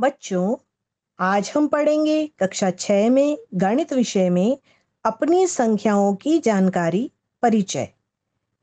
बच्चों आज हम पढ़ेंगे कक्षा छह में गणित विषय में अपनी संख्याओं की जानकारी परिचय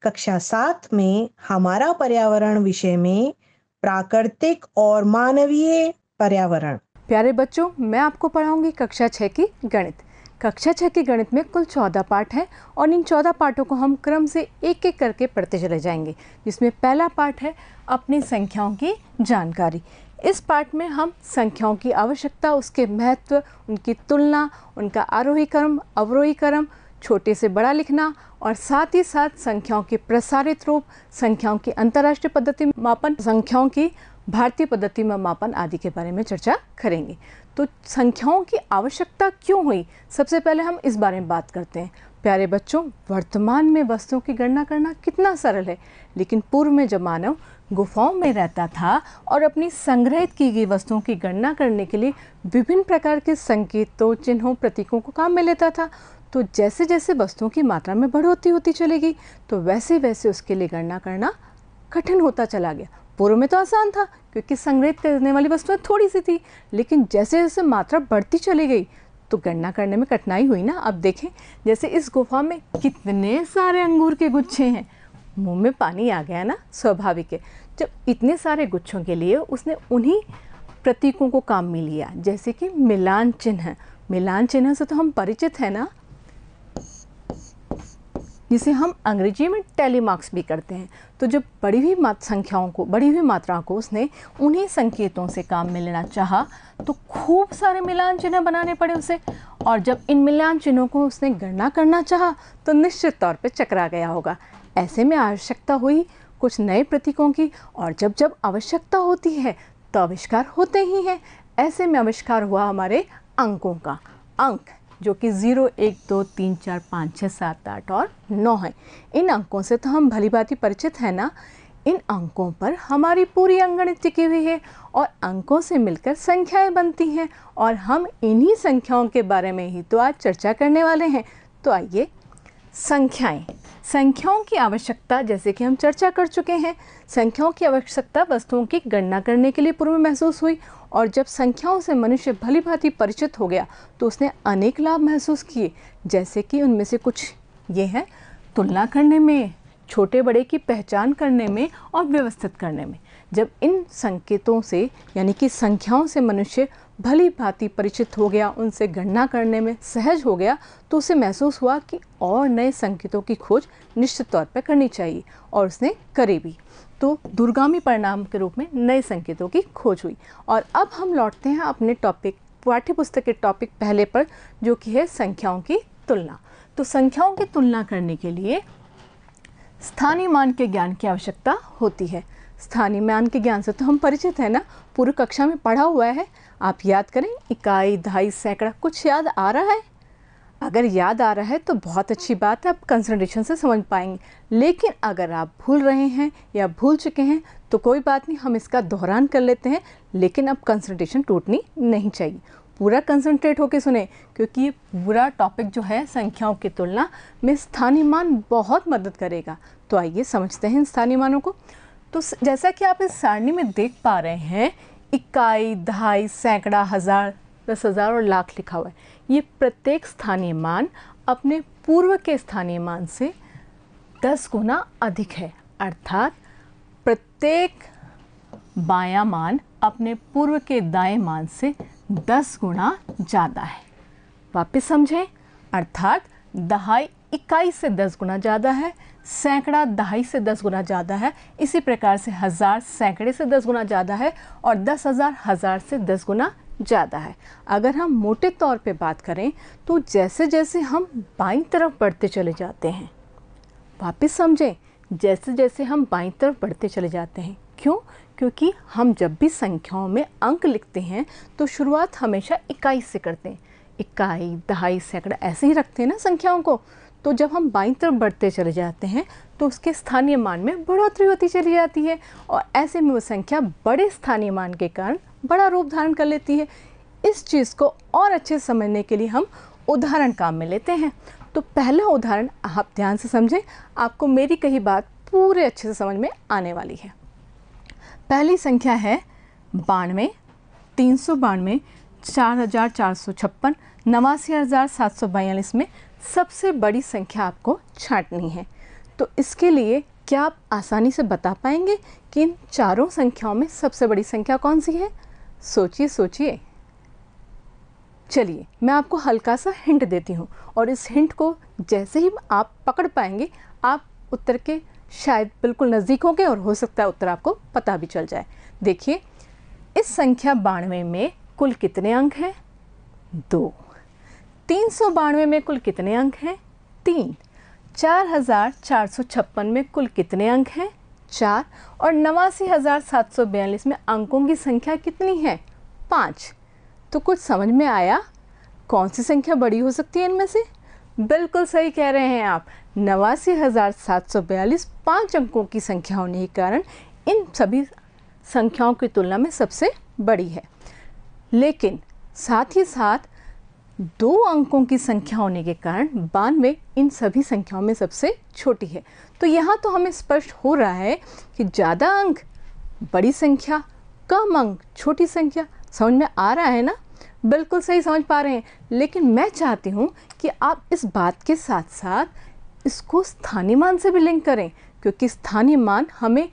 कक्षा सात में हमारा पर्यावरण विषय में प्राकृतिक और मानवीय पर्यावरण प्यारे बच्चों मैं आपको पढ़ाऊंगी कक्षा छः की गणित कक्षा छः के गणित में कुल चौदह पाठ हैं और इन चौदह पाठों को हम क्रम से एक एक करके पढ़ते चले जाएंगे जिसमें पहला पाठ है अपनी संख्याओं की जानकारी इस पार्ट में हम संख्याओं की आवश्यकता उसके महत्व उनकी तुलना उनका आरोही क्रम अवरोही क्रम छोटे से बड़ा लिखना और साथ ही साथ संख्याओं के प्रसारित रूप संख्याओं की अंतर्राष्ट्रीय पद्धति में मापन संख्याओं की भारतीय पद्धति में मापन आदि के बारे में चर्चा करेंगे तो संख्याओं की आवश्यकता क्यों हुई सबसे पहले हम इस बारे में बात करते हैं प्यारे बच्चों वर्तमान में वस्तुओं की गणना करना कितना सरल है लेकिन पूर्व में जब मानव गुफाओं में रहता था और अपनी संग्रहित की गई वस्तुओं की गणना करने के लिए विभिन्न प्रकार के संकेतों चिन्हों प्रतीकों को काम में लेता था तो जैसे जैसे वस्तुओं की मात्रा में बढ़ोतरी होती चली गई तो वैसे वैसे उसके लिए गणना करना कठिन होता चला गया पूर्व में तो आसान था क्योंकि संग्रहित करने वाली वस्तुएं थोड़ी सी थी लेकिन जैसे जैसे मात्रा बढ़ती चली गई तो गणना करने में कठिनाई हुई ना अब देखें जैसे इस गुफा में कितने सारे अंगूर के गुच्छे हैं मुंह में पानी आ गया ना स्वाभाविक है जब इतने सारे गुच्छों के लिए उसने उन्हीं प्रतीकों को काम में लिया जैसे कि मिलान चिन्ह मिलान चिन्ह से तो हम परिचित हैं ना जिसे हम अंग्रेजी में टेलीमार्क्स भी करते हैं तो जब बड़ी हुई संख्याओं को बड़ी हुई मात्रा को उसने उन्हीं संकेतों से काम में लेना चाह तो खूब सारे मिलान चिन्ह बनाने पड़े उसे और जब इन मिलान चिन्हों को उसने गणना करना चाह तो निश्चित तौर पर चकरा गया होगा ऐसे में आवश्यकता हुई कुछ नए प्रतीकों की और जब जब आवश्यकता होती है तो आविष्कार होते ही हैं ऐसे में आविष्कार हुआ हमारे अंकों का अंक जो कि ज़ीरो एक दो तीन चार पाँच छः सात आठ और नौ है इन अंकों से तो हम भली भाती परिचित हैं ना इन अंकों पर हमारी पूरी अंगणित टिकी हुई है और अंकों से मिलकर संख्याएं बनती हैं और हम इन्हीं संख्याओं के बारे में ही तो आज चर्चा करने वाले हैं तो आइए संख्याएं संख्याओं की आवश्यकता जैसे कि हम चर्चा कर चुके हैं संख्याओं की आवश्यकता वस्तुओं की गणना करने के लिए पूर्व में महसूस हुई और जब संख्याओं से मनुष्य भली भांति परिचित हो गया तो उसने अनेक लाभ महसूस किए जैसे कि उनमें से कुछ ये हैं तुलना करने में छोटे बड़े की पहचान करने में और व्यवस्थित करने में जब इन संकेतों से यानी कि संख्याओं से मनुष्य भली भांति परिचित हो गया उनसे गणना करने में सहज हो गया तो उसे महसूस हुआ कि और नए संकेतों की खोज निश्चित तौर पर करनी चाहिए और उसने करी भी तो दूरगामी परिणाम के रूप में नए संकेतों की खोज हुई और अब हम लौटते हैं अपने टॉपिक पाठ्यपुस्तक के टॉपिक पहले पर जो कि है संख्याओं की तुलना तो संख्याओं की तुलना करने के लिए स्थानीय मान के ज्ञान की आवश्यकता होती है स्थानीय मान के ज्ञान से तो हम परिचित हैं ना पूर्व कक्षा में पढ़ा हुआ है आप याद करें इकाई ढाई सैकड़ा कुछ याद आ रहा है अगर याद आ रहा है तो बहुत अच्छी बात है आप कंसनट्रेशन से समझ पाएंगे लेकिन अगर आप भूल रहे हैं या भूल चुके हैं तो कोई बात नहीं हम इसका दोहरान कर लेते हैं लेकिन अब कंसनट्रेशन टूटनी नहीं चाहिए पूरा कंसनट्रेट होके सुने क्योंकि ये पूरा टॉपिक जो है संख्याओं की तुलना में स्थानीय मान बहुत मदद करेगा तो आइए समझते हैं इन स्थानीय मानों को तो जैसा कि आप इस सारणी में देख पा रहे हैं इकाई दहाई सैकड़ा हज़ार दस हज़ार और लाख लिखा हुआ है ये प्रत्येक स्थानीय मान अपने पूर्व के स्थानीय मान से दस गुना अधिक है अर्थात प्रत्येक बाया मान अपने पूर्व के दाएं मान से दस गुना ज़्यादा है वापस समझें अर्थात दहाई इक्कीस से दस गुना ज़्यादा है सैकड़ा दहाई से दस गुना ज़्यादा है इसी प्रकार से हज़ार सैकड़े से दस गुना ज़्यादा है और दस हज़ार हज़ार से दस गुना ज़्यादा है अगर हम मोटे तौर पे बात करें तो जैसे जैसे हम बाई तरफ बढ़ते चले जाते हैं वापस समझें जैसे जैसे हम बाई तरफ बढ़ते चले जाते हैं क्यों क्योंकि हम जब भी संख्याओं में अंक लिखते हैं तो शुरुआत हमेशा इकाई से करते हैं इकाई दहाई सैकड़ा ऐसे ही रखते हैं ना संख्याओं को तो जब हम बाई तरफ बढ़ते चले जाते हैं तो उसके स्थानीय मान में बढ़ोतरी होती चली जाती है और ऐसे में वो संख्या बड़े स्थानीय मान के कारण बड़ा रूप धारण कर लेती है इस चीज़ को और अच्छे समझने के लिए हम उदाहरण काम में लेते हैं तो पहला उदाहरण आप ध्यान से समझें आपको मेरी कही बात पूरे अच्छे से समझ में आने वाली है पहली संख्या है बानवे तीन सौ बानवे चार हज़ार चार सौ छप्पन नवासी हज़ार सात सौ बयालीस में सबसे बड़ी संख्या आपको छाँटनी है तो इसके लिए क्या आप आसानी से बता पाएंगे कि इन चारों संख्याओं में सबसे बड़ी संख्या कौन सी है सोचिए सोचिए चलिए मैं आपको हल्का सा हिंट देती हूँ और इस हिंट को जैसे ही आप पकड़ पाएंगे आप उत्तर के शायद बिल्कुल नज़दीक होंगे और हो सकता है उत्तर आपको पता भी चल जाए देखिए इस संख्या बानवे में कुल कितने अंक हैं दो तीन सौ बानवे में कुल कितने अंक हैं तीन चार हजार चार सौ छप्पन में कुल कितने अंक हैं चार और नवासी हजार सात सौ बयालीस में अंकों की संख्या कितनी है पाँच तो कुछ समझ में आया कौन सी संख्या बड़ी हो सकती है इनमें से बिल्कुल सही कह रहे हैं आप नवासी हज़ार सात सौ बयालीस पाँच अंकों की संख्या होने के कारण इन सभी संख्याओं की तुलना में सबसे बड़ी है लेकिन साथ ही साथ दो अंकों की संख्या होने के कारण बानवे इन सभी संख्याओं में सबसे छोटी है तो यहाँ तो हमें स्पष्ट हो रहा है कि ज़्यादा अंक बड़ी संख्या कम अंक छोटी संख्या समझ में आ रहा है ना बिल्कुल सही समझ पा रहे हैं लेकिन मैं चाहती हूँ कि आप इस बात के साथ साथ इसको स्थानीय मान से भी लिंक करें क्योंकि स्थानीय मान हमें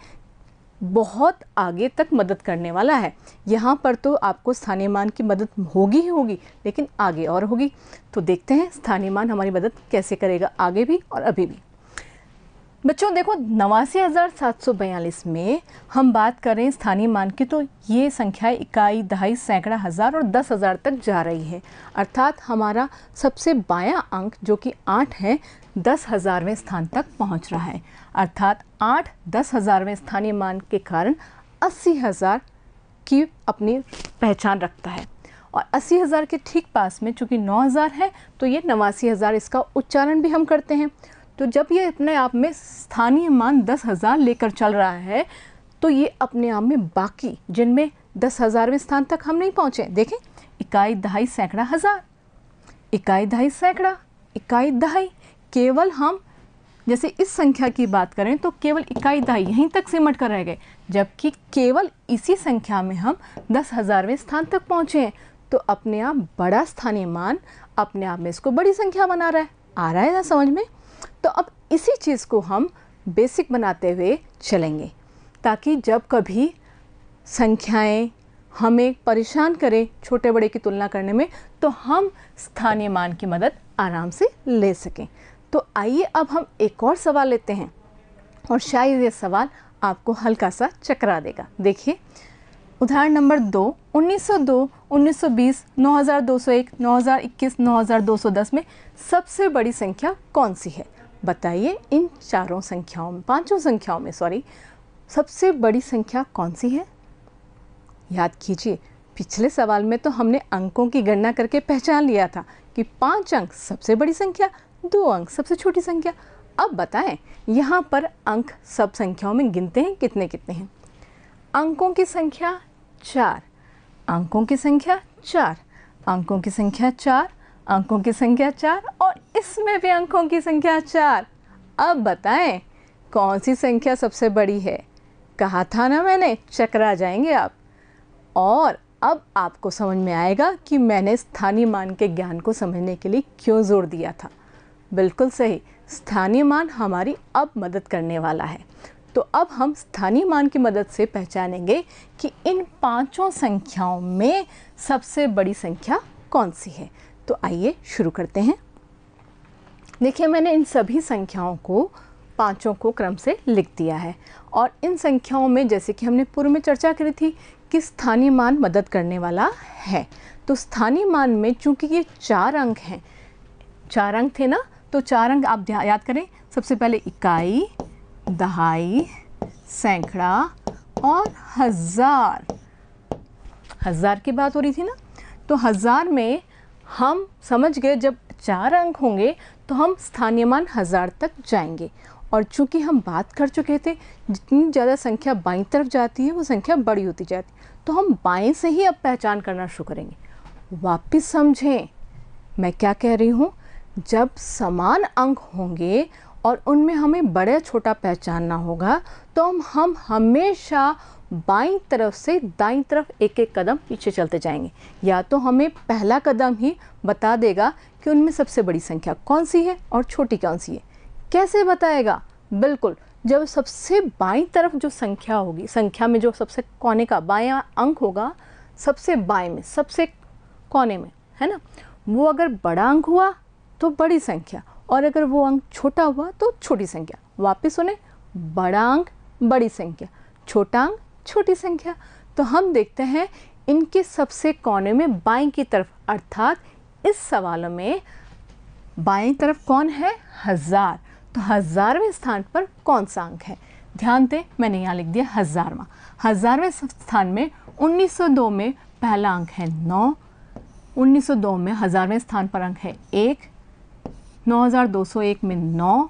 बहुत आगे तक मदद करने वाला है यहाँ पर तो आपको स्थानीय मान की मदद होगी ही होगी लेकिन आगे और होगी तो देखते हैं स्थानीय मान हमारी मदद कैसे करेगा आगे भी और अभी भी बच्चों देखो नवासी में हम बात करें स्थानीय मान की तो ये संख्या इकाई दहाई सैकड़ा हज़ार और दस हज़ार तक जा रही है अर्थात हमारा सबसे बायां अंक जो कि आठ है दस हज़ारवें स्थान तक पहुंच रहा है अर्थात आठ दस हज़ारवें स्थानीय मान के कारण अस्सी हज़ार की अपनी पहचान रखता है और अस्सी हज़ार के ठीक पास में चूँकि नौ हज़ार है तो ये नवासी हज़ार इसका उच्चारण भी हम करते हैं तो जब ये अपने आप में स्थानीय मान दस हज़ार लेकर चल रहा है तो ये अपने आप में बाकी जिनमें दस हज़ारवें स्थान तक हम नहीं पहुँचे देखें इकाई दहाई सैकड़ा हज़ार इकाई दहाई सैकड़ा इकाई दहाई केवल हम जैसे इस संख्या की बात करें तो केवल इकाई दहाई यहीं तक सिमट कर रह गए जबकि केवल इसी संख्या में हम दस हज़ारवें स्थान तक पहुँचे हैं तो अपने आप बड़ा स्थानीय मान अपने आप में इसको बड़ी संख्या बना रहा है आ रहा है ना समझ में तो अब इसी चीज़ को हम बेसिक बनाते हुए चलेंगे ताकि जब कभी संख्याएं हमें परेशान करें छोटे बड़े की तुलना करने में तो हम स्थानीय मान की मदद आराम से ले सकें तो आइए अब हम एक और सवाल लेते हैं और शायद ये सवाल आपको हल्का सा चकरा देगा देखिए उदाहरण नंबर दो 1902, 1920, 9201, 9021, 9210 में सबसे बड़ी संख्या कौन सी है बताइए इन चारों संख्याओं में पांचों संख्याओं में सॉरी सबसे बड़ी संख्या कौन सी है याद कीजिए पिछले सवाल में तो हमने अंकों की गणना करके पहचान लिया था कि पांच अंक सबसे बड़ी संख्या दो अंक सबसे छोटी संख्या अब बताएं यहाँ पर अंक सब संख्याओं में गिनते हैं कितने कितने हैं अंकों की संख्या चार अंकों की संख्या चार अंकों की संख्या चार अंकों की संख्या चार और इसमें भी अंकों की संख्या चार अब बताएं कौन सी संख्या सबसे बड़ी है कहा था ना मैंने चकरा जाएंगे आप और अब आपको समझ में आएगा कि मैंने स्थानीय मान के ज्ञान को समझने के लिए क्यों जोर दिया था बिल्कुल सही स्थानीय मान हमारी अब मदद करने वाला है तो अब हम स्थानीय मान की मदद से पहचानेंगे कि इन पांचों संख्याओं में सबसे बड़ी संख्या कौन सी है तो आइए शुरू करते हैं देखिए मैंने इन सभी संख्याओं को पांचों को क्रम से लिख दिया है और इन संख्याओं में जैसे कि हमने पूर्व में चर्चा करी थी कि स्थानीय मान मदद करने वाला है तो स्थानीय मान में चूंकि ये चार अंक हैं चार अंक थे ना तो चार अंक आप याद करें सबसे पहले इकाई दहाई सैकड़ा और हज़ार हज़ार की बात हो रही थी ना तो हज़ार में हम समझ गए जब चार अंक होंगे तो हम स्थानीय मान हज़ार तक जाएंगे और चूंकि हम बात कर चुके थे जितनी ज़्यादा संख्या बाईं तरफ जाती है वो संख्या बड़ी होती जाती है तो हम बाएं से ही अब पहचान करना शुरू करेंगे वापस समझें मैं क्या कह रही हूँ जब समान अंक होंगे और उनमें हमें बड़े छोटा पहचानना होगा तो हम हम हमेशा बाई तरफ से दाई तरफ एक एक कदम पीछे चलते जाएंगे या तो हमें पहला कदम ही बता देगा कि उनमें सबसे बड़ी संख्या कौन सी है और छोटी कौन सी है कैसे बताएगा बिल्कुल जब सबसे बाई तरफ जो संख्या होगी संख्या में जो सबसे कोने का बाया अंक होगा सबसे बाएं में सबसे कोने में है ना वो अगर बड़ा अंक हुआ तो बड़ी संख्या और अगर वो अंक छोटा हुआ तो छोटी संख्या वापस सुने बड़ा अंक बड़ी संख्या छोटा अंक छोटी संख्या तो हम देखते हैं इनके सबसे कोने में बाएं की तरफ अर्थात इस सवाल में बाएं तरफ कौन है हज़ार तो हज़ारवें स्थान पर कौन सा अंक है ध्यान दें मैंने यहाँ लिख दिया हज़ारवा हज़ारवें स्थान में 1902 में पहला अंक है नौ 1902 में हज़ारवें स्थान पर अंक है एक 9201 में 9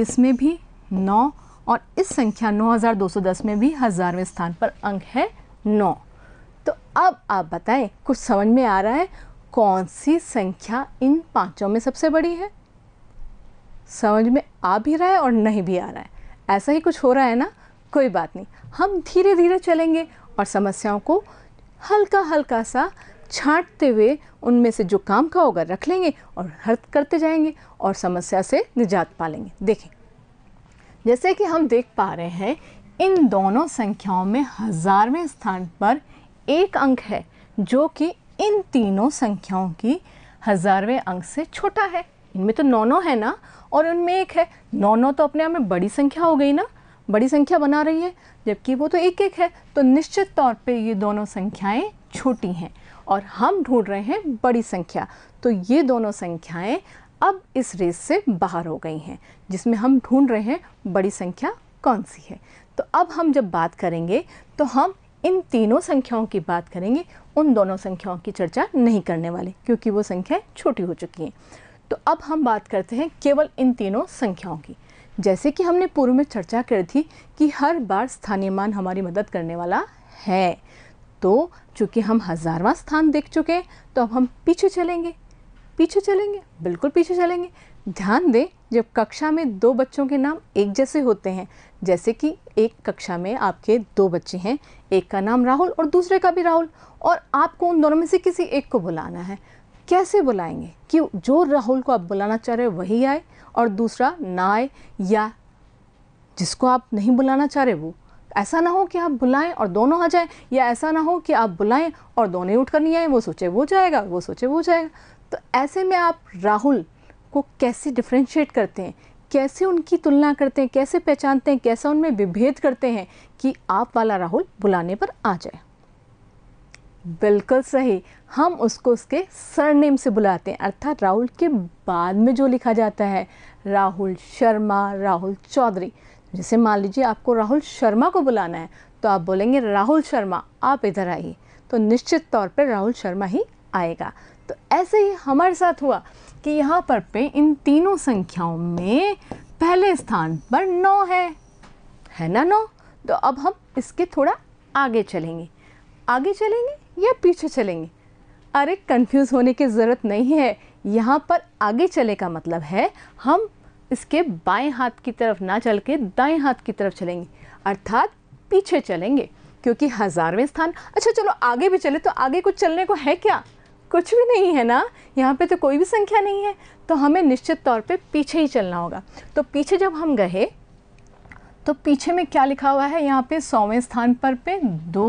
इसमें भी 9 और इस संख्या 9210 में भी हज़ारवें स्थान पर अंक है 9 तो अब आप बताएं कुछ समझ में आ रहा है कौन सी संख्या इन पांचों में सबसे बड़ी है समझ में आ भी रहा है और नहीं भी आ रहा है ऐसा ही कुछ हो रहा है ना कोई बात नहीं हम धीरे धीरे चलेंगे और समस्याओं को हल्का हल्का सा छांटते हुए उनमें से जो काम का होगा रख लेंगे और हर करते जाएंगे और समस्या से निजात पा लेंगे देखें जैसे कि हम देख पा रहे हैं इन दोनों संख्याओं में हज़ारवें स्थान पर एक अंक है जो कि इन तीनों संख्याओं की हज़ारवें अंक से छोटा है इनमें तो नौ नौ है ना और उनमें एक है नौ नौ तो अपने आप में बड़ी संख्या हो गई ना बड़ी संख्या बना रही है जबकि वो तो एक एक है तो निश्चित तौर पे ये दोनों संख्याएं छोटी हैं और हम ढूंढ रहे हैं बड़ी संख्या तो ये दोनों संख्याएं अब इस रेस से बाहर हो गई हैं जिसमें हम ढूंढ रहे हैं बड़ी संख्या कौन सी है तो अब हम जब बात करेंगे तो हम इन तीनों संख्याओं की बात करेंगे उन दोनों संख्याओं की चर्चा नहीं करने वाले क्योंकि वो संख्याएं छोटी हो चुकी हैं तो अब हम बात करते हैं केवल इन तीनों संख्याओं की जैसे कि हमने पूर्व में चर्चा कर थी कि हर बार स्थानीय मान हमारी मदद करने वाला है तो चूँकि हम हज़ारवां स्थान देख चुके हैं तो अब हम पीछे चलेंगे पीछे चलेंगे बिल्कुल पीछे चलेंगे ध्यान दें जब कक्षा में दो बच्चों के नाम एक जैसे होते हैं जैसे कि एक कक्षा में आपके दो बच्चे हैं एक का नाम राहुल और दूसरे का भी राहुल और आपको उन दोनों में से किसी एक को बुलाना है कैसे बुलाएंगे कि जो राहुल को आप बुलाना चाह रहे हो वही आए और दूसरा ना आए या जिसको आप नहीं बुलाना चाह रहे वो ऐसा ना हो कि आप बुलाएं और दोनों आ जाएं या ऐसा ना हो कि आप बुलाएं और दोनों उठ कर नहीं आए वो सोचे वो जाएगा वो सोचे वो जाएगा तो ऐसे में आप राहुल को कैसे डिफ्रेंशिएट करते हैं कैसे उनकी तुलना करते हैं कैसे पहचानते हैं कैसे उनमें विभेद करते हैं कि आप वाला राहुल बुलाने पर आ जाए बिल्कुल सही हम उसको उसके सरनेम से बुलाते हैं अर्थात राहुल के बाद में जो लिखा जाता है राहुल शर्मा राहुल चौधरी जैसे मान लीजिए आपको राहुल शर्मा को बुलाना है तो आप बोलेंगे राहुल शर्मा आप इधर आइए तो निश्चित तौर पर राहुल शर्मा ही आएगा तो ऐसे ही हमारे साथ हुआ कि यहाँ पर पे इन तीनों संख्याओं में पहले स्थान पर नौ है है ना नौ तो अब हम इसके थोड़ा आगे चलेंगे आगे चलेंगे या पीछे चलेंगे अरे कंफ्यूज होने की ज़रूरत नहीं है यहाँ पर आगे चले का मतलब है हम इसके बाएं हाथ की तरफ ना चल के दाएं हाथ की तरफ चलेंगे अर्थात पीछे चलेंगे क्योंकि हज़ारवें स्थान अच्छा चलो आगे भी चले तो आगे कुछ चलने को है क्या कुछ भी नहीं है ना यहाँ पे तो कोई भी संख्या नहीं है तो हमें निश्चित तौर पे पीछे ही चलना होगा तो पीछे जब हम गए तो पीछे में क्या लिखा हुआ है यहाँ पे सौवें स्थान पर पे दो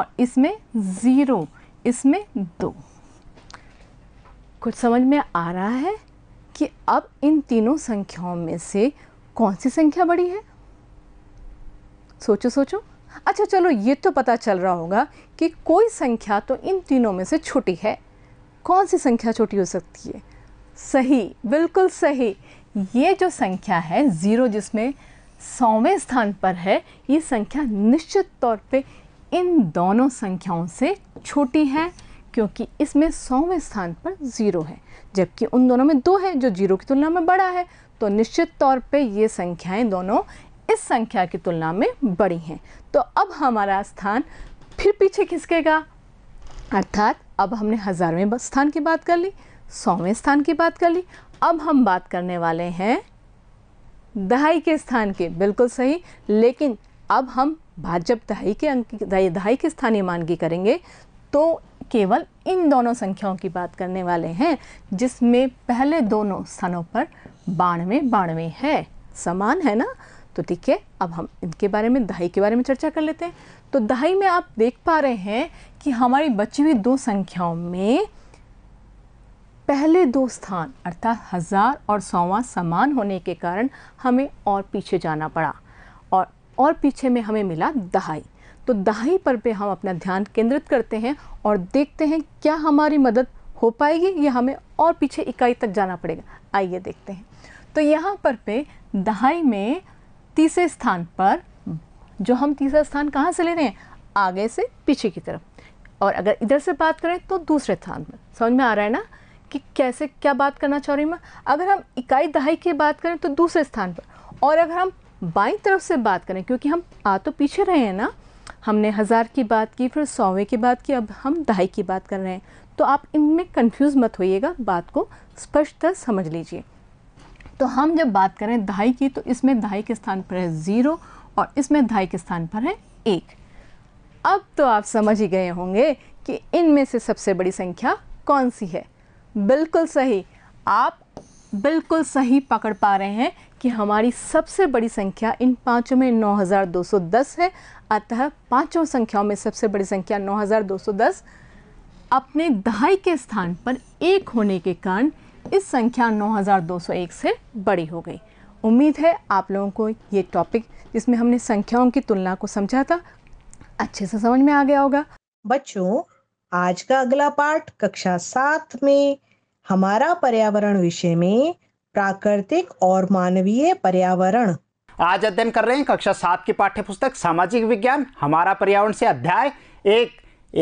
और इसमें ज़ीरो इसमें दो कुछ समझ में आ रहा है कि अब इन तीनों संख्याओं में से कौन सी संख्या बड़ी है सोचो सोचो अच्छा चलो ये तो पता चल रहा होगा कि कोई संख्या तो इन तीनों में से छोटी है कौन सी संख्या छोटी हो सकती है सही बिल्कुल सही ये जो संख्या है ज़ीरो जिसमें सौवें स्थान पर है ये संख्या निश्चित तौर पे इन दोनों संख्याओं से छोटी है क्योंकि इसमें सौवें स्थान पर ज़ीरो है जबकि उन दोनों में दो है जो जीरो की तुलना में बड़ा है तो निश्चित तौर पे ये संख्याएं दोनों इस संख्या की तुलना में बड़ी हैं तो अब हमारा स्थान फिर पीछे खिसकेगा अर्थात अब हमने हज़ारवें स्थान की बात कर ली सौवें स्थान की बात कर ली अब हम बात करने वाले हैं दहाई के स्थान के बिल्कुल सही लेकिन अब हम भाजप दहाई के अंक दहाई के स्थानीय मान की करेंगे तो केवल इन दोनों संख्याओं की बात करने वाले हैं जिसमें पहले दोनों स्थानों पर बानवे बानवे है समान है ना तो ठीक है अब हम इनके बारे में दहाई के बारे में चर्चा कर लेते हैं तो दहाई में आप देख पा रहे हैं कि हमारी बची हुई दो संख्याओं में पहले दो स्थान अर्थात हज़ार और सौवा समान होने के कारण हमें और पीछे जाना पड़ा और और पीछे में हमें मिला दहाई तो दहाई पर पे हम अपना ध्यान केंद्रित करते हैं और देखते हैं क्या हमारी मदद हो पाएगी या हमें और पीछे इकाई तक जाना पड़ेगा आइए देखते हैं तो यहाँ पर पे दहाई में तीसरे स्थान पर जो हम तीसरा स्थान कहाँ से ले रहे हैं आगे से पीछे की तरफ और अगर इधर से बात करें तो दूसरे स्थान पर समझ में आ रहा है ना कि कैसे क्या बात करना चाह रही मैं अगर हम इकाई दहाई की बात करें तो दूसरे स्थान पर और अगर हम बाई तरफ से बात करें क्योंकि हम आ तो पीछे रहे हैं ना हमने हज़ार की बात की फिर सौवें की बात की अब हम दहाई की बात कर रहे हैं तो आप इनमें कंफ्यूज मत होइएगा बात को स्पष्टता समझ लीजिए तो हम जब बात करें दहाई की तो इसमें दहाई के स्थान पर है ज़ीरो और इसमें दहाई के स्थान पर है एक अब तो आप समझ ही गए होंगे कि इनमें से सबसे बड़ी संख्या कौन सी है बिल्कुल सही आप बिल्कुल सही पकड़ पा रहे हैं कि हमारी सबसे बड़ी संख्या इन पांचों में 9210 है अतः पांचों संख्याओं में सबसे बड़ी संख्या 9210 अपने दहाई के स्थान पर एक होने के कारण इस संख्या 9201 से बड़ी हो गई उम्मीद है आप लोगों को ये टॉपिक जिसमें हमने संख्याओं की तुलना को समझा था अच्छे से समझ में आ गया होगा बच्चों आज का अगला पार्ट कक्षा सात में हमारा पर्यावरण विषय में प्राकृतिक और मानवीय पर्यावरण आज अध्ययन कर रहे हैं कक्षा सात की पाठ्य पुस्तक सामाजिक विज्ञान हमारा पर्यावरण से अध्याय एक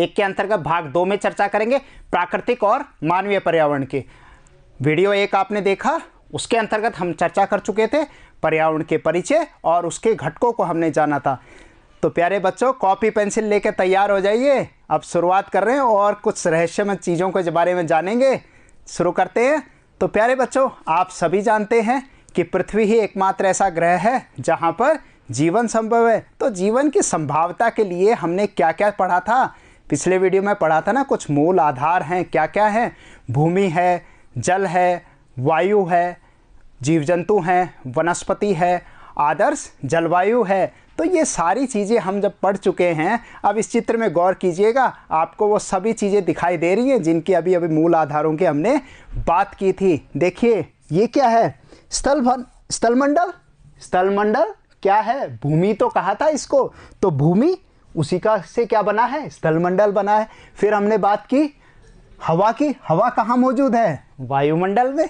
एक के अंतर्गत भाग दो में चर्चा करेंगे प्राकृतिक और मानवीय पर्यावरण के वीडियो एक आपने देखा उसके अंतर्गत हम चर्चा कर चुके थे पर्यावरण के परिचय और उसके घटकों को हमने जाना था तो प्यारे बच्चों कॉपी पेंसिल लेकर तैयार हो जाइए अब शुरुआत कर रहे हैं और कुछ रहस्यमय चीज़ों के बारे में जानेंगे शुरू करते हैं तो प्यारे बच्चों आप सभी जानते हैं कि पृथ्वी ही एकमात्र ऐसा ग्रह है जहाँ पर जीवन संभव है तो जीवन की संभावता के लिए हमने क्या क्या पढ़ा था पिछले वीडियो में पढ़ा था ना कुछ मूल आधार हैं क्या क्या हैं भूमि है जल है वायु है जीव जंतु हैं वनस्पति है आदर्श जलवायु है तो ये सारी चीज़ें हम जब पढ़ चुके हैं अब इस चित्र में गौर कीजिएगा आपको वो सभी चीज़ें दिखाई दे रही हैं जिनकी अभी अभी मूल आधारों की हमने बात की थी देखिए ये क्या है स्थल स्थलमंडल स्थलमंडल क्या है भूमि तो कहा था इसको तो भूमि उसी का से क्या बना है स्थलमंडल बना है फिर हमने बात की हवा की हवा कहाँ मौजूद है वायुमंडल में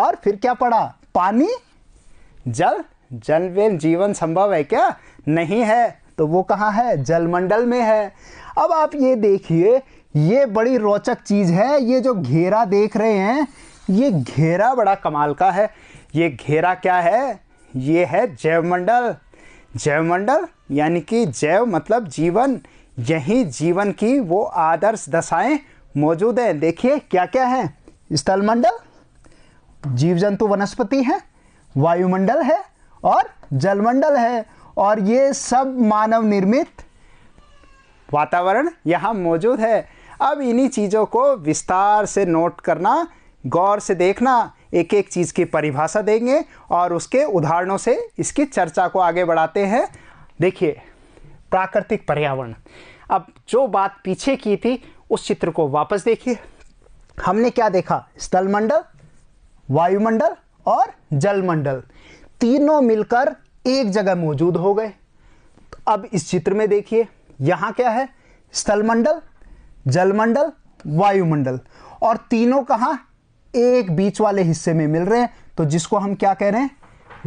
और फिर क्या पड़ा पानी जल जल में जीवन संभव है क्या नहीं है तो वो कहाँ है जलमंडल में है अब आप ये देखिए ये बड़ी रोचक चीज़ है ये जो घेरा देख रहे हैं ये घेरा बड़ा कमाल का है ये घेरा क्या है ये है जैवमंडल जैवमंडल यानी कि जैव मतलब जीवन यही जीवन की वो आदर्श दशाएं मौजूद हैं देखिए क्या क्या है स्थलमंडल जीव जंतु वनस्पति है वायुमंडल है और जलमंडल है और ये सब मानव निर्मित वातावरण यहाँ मौजूद है अब इन्हीं चीज़ों को विस्तार से नोट करना गौर से देखना एक एक चीज़ की परिभाषा देंगे और उसके उदाहरणों से इसकी चर्चा को आगे बढ़ाते हैं देखिए प्राकृतिक पर्यावरण अब जो बात पीछे की थी उस चित्र को वापस देखिए हमने क्या देखा स्थलमंडल वायुमंडल और जलमंडल तीनों मिलकर एक जगह मौजूद हो गए तो अब इस चित्र में देखिए यहां क्या है स्थलमंडल जलमंडल वायुमंडल और तीनों कहा एक बीच वाले हिस्से में मिल रहे हैं तो जिसको हम क्या कह रहे हैं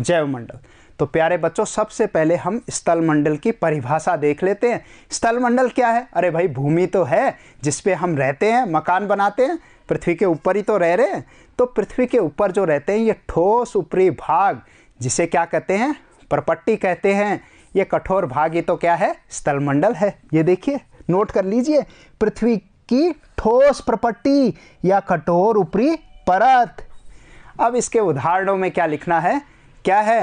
जैवमंडल तो प्यारे बच्चों सबसे पहले हम स्थलमंडल की परिभाषा देख लेते हैं स्थलमंडल क्या है अरे भाई भूमि तो है जिसपे हम रहते हैं मकान बनाते हैं पृथ्वी के ऊपर ही तो रह रहे हैं तो पृथ्वी के ऊपर जो रहते हैं ये ठोस ऊपरी भाग जिसे क्या कहते हैं परपट्टी कहते हैं ये कठोर ये तो क्या है स्थलमंडल है ये देखिए नोट कर लीजिए पृथ्वी की ठोस प्रपट्टी या कठोर ऊपरी परत अब इसके उदाहरणों में क्या लिखना है क्या है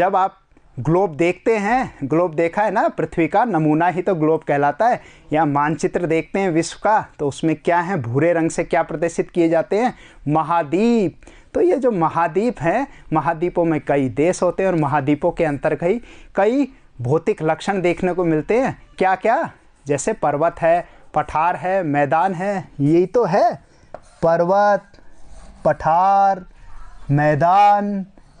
जब आप ग्लोब देखते हैं ग्लोब देखा है ना पृथ्वी का नमूना ही तो ग्लोब कहलाता है या मानचित्र देखते हैं विश्व का तो उसमें क्या है भूरे रंग से क्या प्रदर्शित किए जाते हैं महाद्वीप तो ये जो महाद्वीप हैं महाद्वीपों में कई देश होते हैं और महाद्वीपों के अंतर कई कई भौतिक लक्षण देखने को मिलते हैं क्या क्या जैसे पर्वत है पठार है मैदान है यही तो है पर्वत पठार मैदान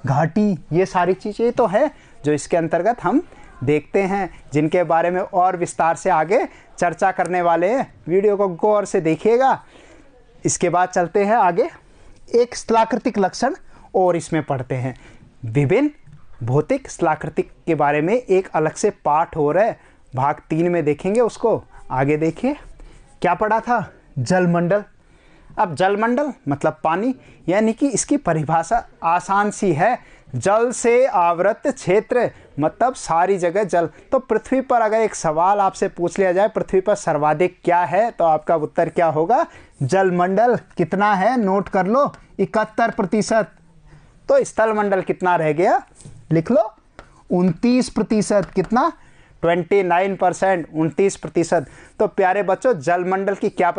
घाटी ये सारी चीज़ें तो है जो इसके अंतर्गत हम देखते हैं जिनके बारे में और विस्तार से आगे चर्चा करने वाले हैं वीडियो को गौर से देखिएगा इसके बाद चलते हैं आगे एक स्थलाकृतिक लक्षण और इसमें पढ़ते हैं विभिन्न भौतिक स्थलाकृतिक के बारे में एक अलग से पाठ हो रहा है भाग तीन में देखेंगे उसको आगे देखिए क्या पढ़ा था जलमंडल अब जलमंडल मतलब पानी यानी कि इसकी परिभाषा आसान सी है जल से आवृत क्षेत्र मतलब सारी जगह जल तो पृथ्वी पर अगर एक सवाल आपसे पूछ लिया जाए पृथ्वी पर सर्वाधिक क्या है तो आपका उत्तर क्या होगा जलमंडल कितना है नोट कर लो इकहत्तर प्रतिशत तो स्थलमंडल कितना रह गया लिख लो उनतीस प्रतिशत कितना 29 परसेंट उनतीस प्रतिशत तो प्यारे बच्चों जलमंडल की क्या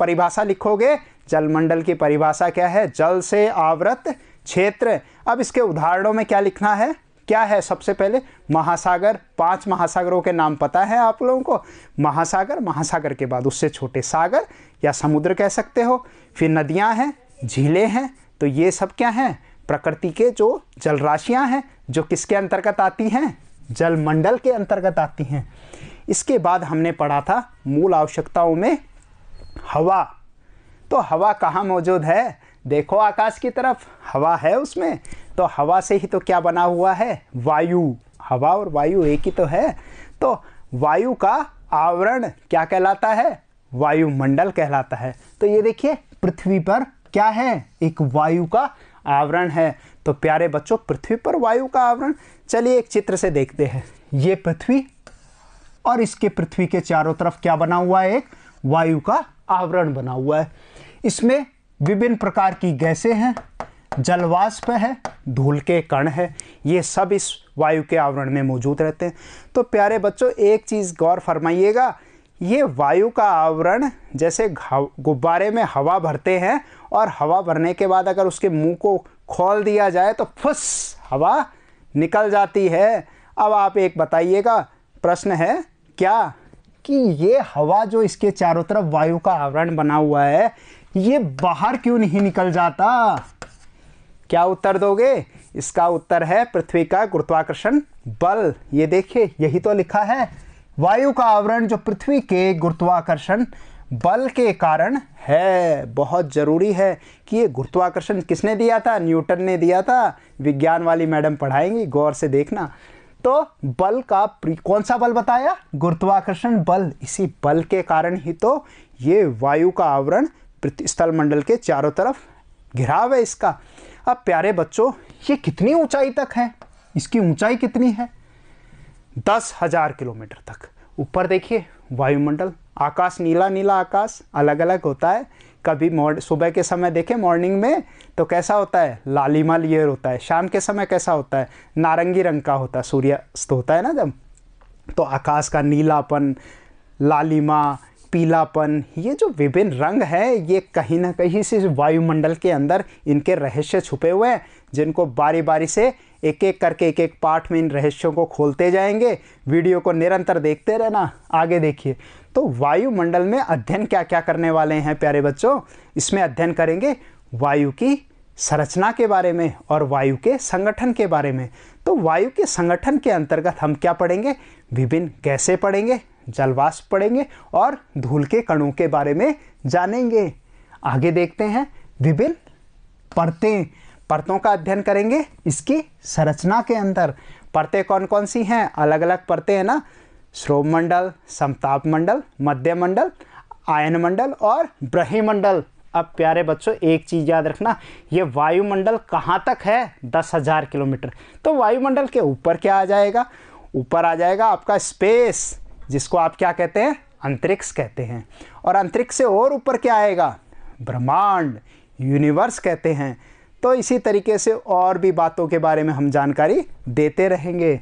परिभाषा लिखोगे जलमंडल की परिभाषा क्या है जल से आवृत क्षेत्र अब इसके उदाहरणों में क्या लिखना है क्या है सबसे पहले महासागर पांच महासागरों के नाम पता है आप लोगों को महासागर महासागर के बाद उससे छोटे सागर या समुद्र कह सकते हो फिर नदियां हैं झीलें हैं तो ये सब क्या हैं प्रकृति के जो राशियां हैं जो किसके अंतर्गत आती हैं जल मंडल के अंतर्गत आती हैं इसके बाद हमने पढ़ा था मूल आवश्यकताओं में हवा तो हवा कहाँ मौजूद है देखो आकाश की तरफ हवा है उसमें तो हवा से ही तो क्या बना हुआ है वायु हवा और वायु एक ही तो है तो वायु का आवरण क्या कहलाता है वायुमंडल कहलाता है तो ये देखिए पृथ्वी पर क्या है एक वायु का आवरण है तो प्यारे बच्चों पृथ्वी पर वायु का आवरण चलिए एक चित्र से देखते हैं ये पृथ्वी और इसके पृथ्वी के चारों तरफ क्या बना हुआ है एक वायु का आवरण बना हुआ है इसमें विभिन्न प्रकार की गैसें हैं जलवाष्प है धूल के कण है ये सब इस वायु के आवरण में मौजूद रहते हैं तो प्यारे बच्चों एक चीज़ गौर फरमाइएगा ये वायु का आवरण जैसे गुब्बारे में हवा भरते हैं और हवा भरने के बाद अगर उसके मुंह को खोल दिया जाए तो फुस हवा निकल जाती है अब आप एक बताइएगा प्रश्न है क्या कि ये हवा जो इसके चारों तरफ वायु का आवरण बना हुआ है ये बाहर क्यों नहीं निकल जाता क्या उत्तर दोगे इसका उत्तर है पृथ्वी का गुरुत्वाकर्षण बल ये देखिए यही तो लिखा है वायु का आवरण जो पृथ्वी के गुरुत्वाकर्षण बल के कारण है बहुत ज़रूरी है कि ये गुरुत्वाकर्षण किसने दिया था न्यूटन ने दिया था विज्ञान वाली मैडम पढ़ाएंगी गौर से देखना तो बल का कौन सा बल बताया गुरुत्वाकर्षण बल इसी बल के कारण ही तो ये वायु का आवरण स्थल मंडल के चारों तरफ घिराव है इसका अब प्यारे बच्चों ये कितनी ऊंचाई तक है इसकी ऊंचाई कितनी है दस हजार किलोमीटर तक ऊपर देखिए वायुमंडल आकाश नीला नीला आकाश अलग अलग होता है कभी सुबह के समय देखें मॉर्निंग में तो कैसा होता है लालिमा लियर होता है शाम के समय कैसा होता है नारंगी रंग का होता है सूर्यास्त होता है ना जब तो आकाश का नीलापन लालिमा पीलापन ये जो विभिन्न रंग हैं ये कहीं ना कहीं से वायुमंडल के अंदर इनके रहस्य छुपे हुए हैं जिनको बारी बारी से एक एक करके एक एक पार्ट में इन रहस्यों को खोलते जाएंगे वीडियो को निरंतर देखते रहना आगे देखिए तो वायुमंडल में अध्ययन क्या क्या करने वाले हैं प्यारे बच्चों इसमें अध्ययन करेंगे वायु की संरचना के बारे में और वायु के संगठन के बारे में तो वायु के संगठन के अंतर्गत हम क्या पढ़ेंगे विभिन्न गैसें पढ़ेंगे जलवाष्प पढ़ेंगे और धूल के कणों के बारे में जानेंगे आगे देखते हैं विभिन्न परतें परतों का अध्ययन करेंगे इसकी संरचना के अंदर परतें कौन कौन सी हैं अलग अलग परतें हैं ना मंडल समताप मंडल मध्य मंडल आयन मंडल और ब्रहिमंडल अब प्यारे बच्चों एक चीज़ याद रखना ये वायुमंडल कहाँ तक है दस हज़ार किलोमीटर तो वायुमंडल के ऊपर क्या आ जाएगा ऊपर आ जाएगा आपका स्पेस जिसको आप क्या कहते हैं अंतरिक्ष कहते हैं और अंतरिक्ष से और ऊपर क्या आएगा ब्रह्मांड यूनिवर्स कहते हैं तो इसी तरीके से और भी बातों के बारे में हम जानकारी देते रहेंगे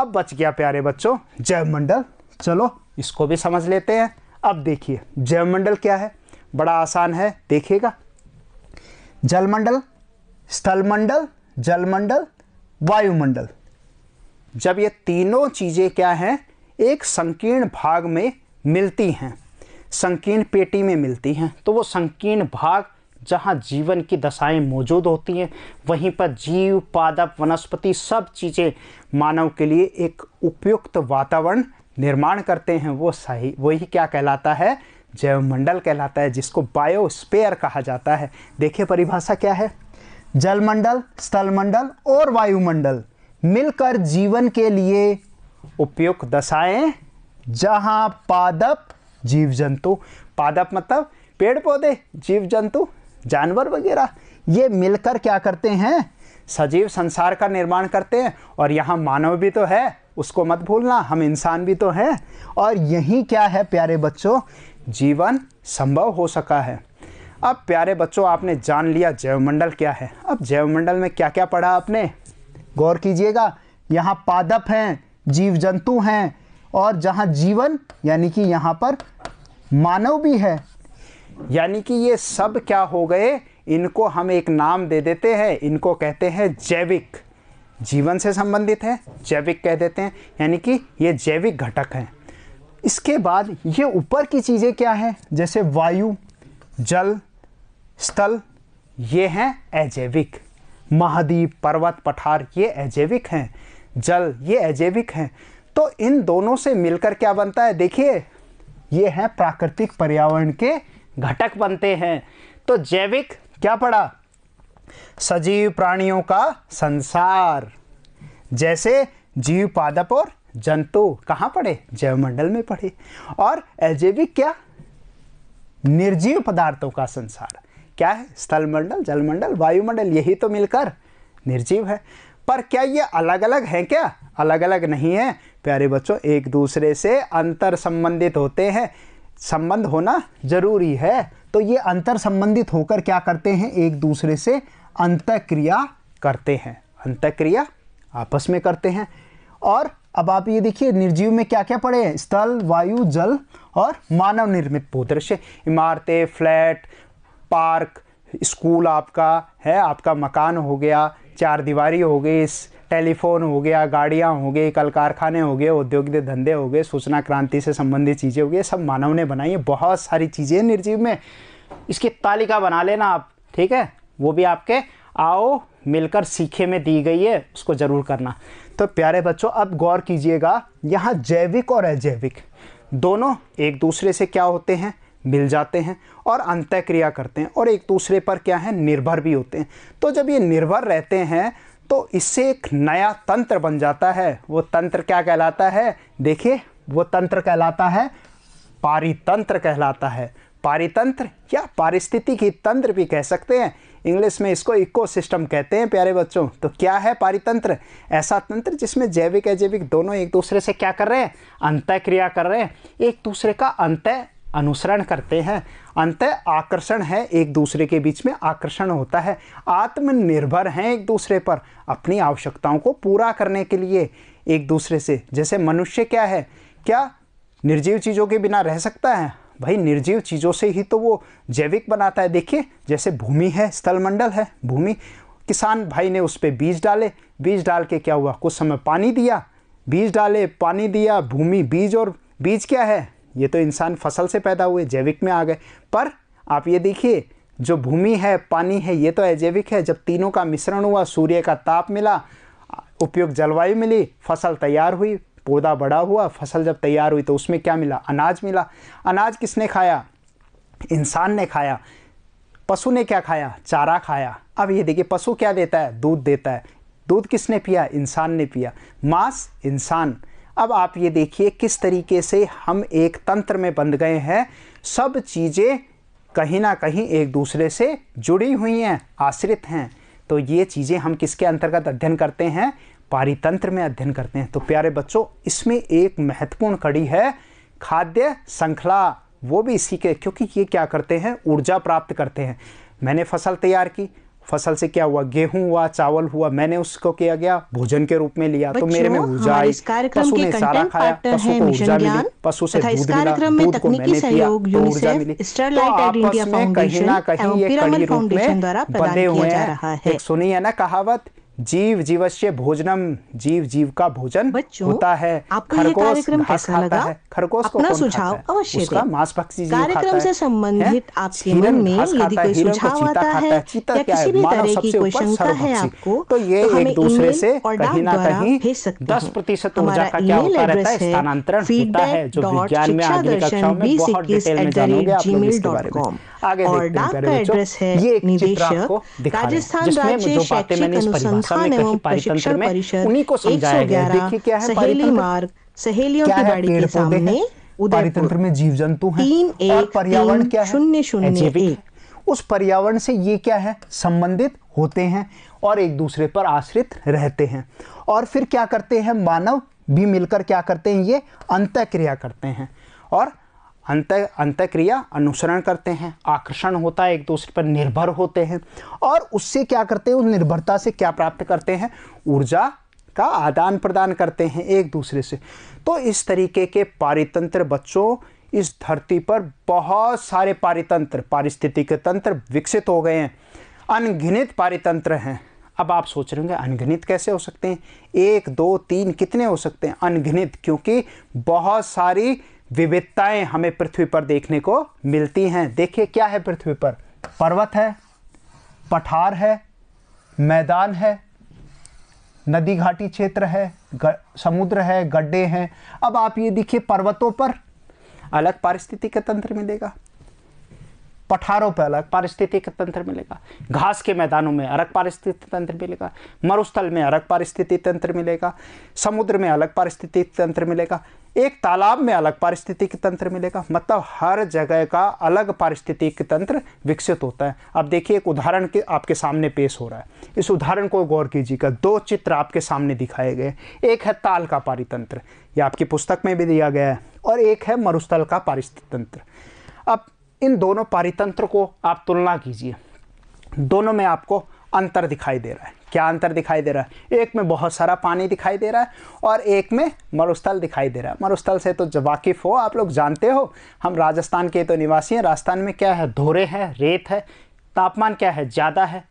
अब बच गया प्यारे बच्चों जयमंडल चलो इसको भी समझ लेते हैं अब देखिए जयमंडल क्या है बड़ा आसान है देखिएगा जलमंडल स्थलमंडल जलमंडल वायुमंडल जब ये तीनों चीज़ें क्या हैं एक संकीर्ण भाग में मिलती हैं संकीर्ण पेटी में मिलती हैं तो वो संकीर्ण भाग जहाँ जीवन की दशाएं मौजूद होती हैं वहीं पर जीव पादप वनस्पति सब चीज़ें मानव के लिए एक उपयुक्त वातावरण निर्माण करते हैं वो सही वही क्या कहलाता है जैव मंडल कहलाता है जिसको बायोस्पेयर कहा जाता है देखिए परिभाषा क्या है जलमंडल स्थलमंडल और वायुमंडल मिलकर जीवन के लिए उपयुक्त दशाएं जहां पादप जीव जंतु पादप मतलब पेड़ पौधे जीव जंतु जानवर वगैरह ये मिलकर क्या करते हैं सजीव संसार का निर्माण करते हैं और यहाँ मानव भी तो है उसको मत भूलना हम इंसान भी तो हैं और यही क्या है प्यारे बच्चों जीवन संभव हो सका है अब प्यारे बच्चों आपने जान लिया जैवमंडल क्या है अब जैवमंडल में क्या क्या पढ़ा आपने गौर कीजिएगा यहाँ पादप हैं जीव जंतु हैं और जहाँ जीवन यानी कि यहाँ पर मानव भी है यानी कि ये सब क्या हो गए इनको हम एक नाम दे देते हैं इनको कहते हैं जैविक जीवन से संबंधित है जैविक कह देते हैं यानी कि ये जैविक घटक हैं इसके बाद ये ऊपर की चीज़ें क्या हैं जैसे वायु जल स्थल ये हैं अजैविक महाद्वीप पर्वत पठार ये अजैविक हैं जल ये अजैविक हैं तो इन दोनों से मिलकर क्या बनता है देखिए ये हैं प्राकृतिक पर्यावरण के घटक बनते हैं तो जैविक क्या पड़ा सजीव प्राणियों का संसार जैसे जीव पादप और जंतु कहाँ पड़े मंडल में पड़े और अजैविक क्या निर्जीव पदार्थों का संसार क्या है स्थल जल जलमंडल वायुमंडल यही तो मिलकर निर्जीव है पर क्या ये अलग अलग हैं क्या अलग अलग नहीं है प्यारे बच्चों एक दूसरे से अंतर संबंधित होते हैं संबंध होना जरूरी है तो ये अंतर संबंधित होकर क्या करते हैं एक दूसरे से अंतक्रिया करते हैं अंतक्रिया आपस में करते हैं और अब आप ये देखिए निर्जीव में क्या क्या पड़े हैं स्थल वायु जल और मानव निर्मित भूदृश्य इमारतें फ्लैट पार्क स्कूल आपका है आपका मकान हो गया चार दीवारी हो गई इस टेलीफोन हो गया गाड़ियाँ हो गई कल कारखाने हो गए औद्योगिक धंधे हो गए सूचना क्रांति से संबंधित चीज़ें हो गई सब मानव ने बनाई है बहुत सारी चीज़ें निर्जीव में इसकी तालिका बना लेना आप ठीक है वो भी आपके आओ मिलकर सीखे में दी गई है उसको ज़रूर करना तो प्यारे बच्चों अब गौर कीजिएगा यहाँ जैविक और अजैविक दोनों एक दूसरे से क्या होते हैं मिल जाते हैं और अंत्यक्रिया करते हैं और एक दूसरे पर क्या है निर्भर भी होते हैं तो जब ये निर्भर रहते हैं तो इससे एक नया तंत्र बन जाता है वो तंत्र क्या कहलाता है देखिए वो तंत्र कहलाता है पारितंत्र कहलाता है पारितंत्र या पारिस्थितिकी तंत्र भी कह सकते हैं इंग्लिश में इसको इकोसिस्टम कहते हैं प्यारे बच्चों तो क्या है पारितंत्र ऐसा तंत्र जिसमें जैविक अजैविक दोनों एक दूसरे से क्या कर रहे हैं अंतः क्रिया कर रहे हैं एक दूसरे का अंत्य अनुसरण करते हैं अंत आकर्षण है एक दूसरे के बीच में आकर्षण होता है आत्मनिर्भर हैं एक दूसरे पर अपनी आवश्यकताओं को पूरा करने के लिए एक दूसरे से जैसे मनुष्य क्या है क्या निर्जीव चीज़ों के बिना रह सकता है भाई निर्जीव चीज़ों से ही तो वो जैविक बनाता है देखिए जैसे भूमि है स्थलमंडल है भूमि किसान भाई ने उस पर बीज डाले बीज डाल के क्या हुआ कुछ समय पानी दिया बीज डाले पानी दिया भूमि बीज और बीज क्या है ये तो इंसान फसल से पैदा हुए जैविक में आ गए पर आप ये देखिए जो भूमि है पानी है ये तो अजैविक है जब तीनों का मिश्रण हुआ सूर्य का ताप मिला उपयुक्त जलवायु मिली फसल तैयार हुई पौधा बड़ा हुआ फसल जब तैयार हुई तो उसमें क्या मिला अनाज मिला अनाज किसने खाया इंसान ने खाया पशु ने क्या खाया चारा खाया अब ये देखिए पशु क्या देता है दूध देता है दूध किसने पिया इंसान ने पिया मांस इंसान अब आप ये देखिए किस तरीके से हम एक तंत्र में बंध गए हैं सब चीज़ें कहीं ना कहीं एक दूसरे से जुड़ी हुई हैं आश्रित हैं तो ये चीज़ें हम किसके अंतर्गत अध्ययन करते हैं पारितंत्र में अध्ययन करते हैं तो प्यारे बच्चों इसमें एक महत्वपूर्ण कड़ी है खाद्य श्रृंखला वो भी इसी के क्योंकि ये क्या करते हैं ऊर्जा प्राप्त करते हैं मैंने फसल तैयार की फसल से क्या हुआ गेहूं हुआ चावल हुआ मैंने उसको किया गया भोजन के रूप में लिया तो मेरे में ऊर्जा आई पशु ने सारा खाया पशु को ऊर्जा मिली पशु से दूध मिला दूध को मैंने पिया तो ऊर्जा मिली तो आपस में कहीं ना कहीं ये कड़ी रूप में बने हुए हैं सुनिए ना कहावत जीव जीवस्य भोजनम जीव जीव का भोजन बच्चों, होता है खरगोश कैसा लगा? है खरगोश को सुझाव अवश्य उसका मांस पक्षी कार्यक्रम से संबंधित आपके मन में यदि कोई सुझाव आता है या किसी भी तरह की कोई शंका है आपको तो ये तो एक दूसरे से कहीं ना कहीं दस प्रतिशत ऊर्जा का क्या होता रहता है स्थानांतरण होता है जो विज्ञान में आगे कक्षाओं में बहुत डिटेल में जानोगे आप लोग इसके बारे में आगे देखते हैं ये एक चित्र आपको दिखा रहे हैं जिसमें जो बातें मैंने इस अनुसंधान संस्थान एवं प्रशिक्षण परिषद उन्हीं को समझाया गया देखिए क्या है सहेली मार्ग सहेलियों की बाड़ी के सामने उदयपुर में जीव जंतु हैं तीन एक, पर्यावरण क्या है शून्य शून्य एक उस पर्यावरण से ये क्या है संबंधित होते हैं और एक दूसरे पर आश्रित रहते हैं और फिर क्या करते हैं मानव भी मिलकर क्या करते हैं ये अंत क्रिया करते हैं और अंत अंतक्रिया अनुसरण करते हैं आकर्षण होता है एक दूसरे पर निर्भर होते हैं और उससे क्या करते हैं उस निर्भरता से क्या प्राप्त करते हैं ऊर्जा का आदान प्रदान करते हैं एक दूसरे से तो इस तरीके के पारितंत्र बच्चों इस धरती पर बहुत सारे पारितंत्र पारिस्थितिक तंत्र विकसित हो गए हैं अनगिनित पारितंत्र हैं अब आप सोच रहे होंगे अनगिनित कैसे हो सकते हैं एक दो तीन कितने हो सकते हैं अनगिनित क्योंकि बहुत सारी विविधताएं हमें पृथ्वी पर देखने को मिलती हैं देखिए क्या है पृथ्वी पर पर्वत है पठार है मैदान है नदी घाटी क्षेत्र है समुद्र है गड्ढे हैं अब आप ये देखिए पर्वतों पर अलग पारिस्थितिक तंत्र मिलेगा पठारों पर अलग पारिस्थितिक तंत्र मिलेगा घास के मैदानों में अलग पारिस्थितिक तंत्र मिलेगा मरुस्थल में अलग पारिस्थितिक तंत्र मिलेगा समुद्र में अलग पारिस्थितिक तंत्र मिलेगा एक तालाब में अलग पारिस्थितिक तंत्र मिलेगा मतलब हर जगह का अलग पारिस्थितिक तंत्र विकसित होता है अब देखिए एक उदाहरण के आपके सामने पेश हो रहा है इस उदाहरण को गौर कीजिएगा दो चित्र आपके सामने दिखाए गए एक है ताल का पारितंत्र यह आपकी पुस्तक में भी दिया गया है और एक है मरुस्थल का पारिस्थितिक तंत्र अब इन दोनों पारितंत्र को आप तुलना कीजिए दोनों में आपको अंतर दिखाई दे रहा है क्या अंतर दिखाई दे रहा है एक में बहुत सारा पानी दिखाई दे रहा है और एक में मरुस्थल दिखाई दे रहा है मरुस्थल से तो वाकिफ़ हो आप लोग जानते हो हम राजस्थान के तो निवासी हैं राजस्थान में क्या है धोरे हैं रेत है तापमान क्या है ज़्यादा है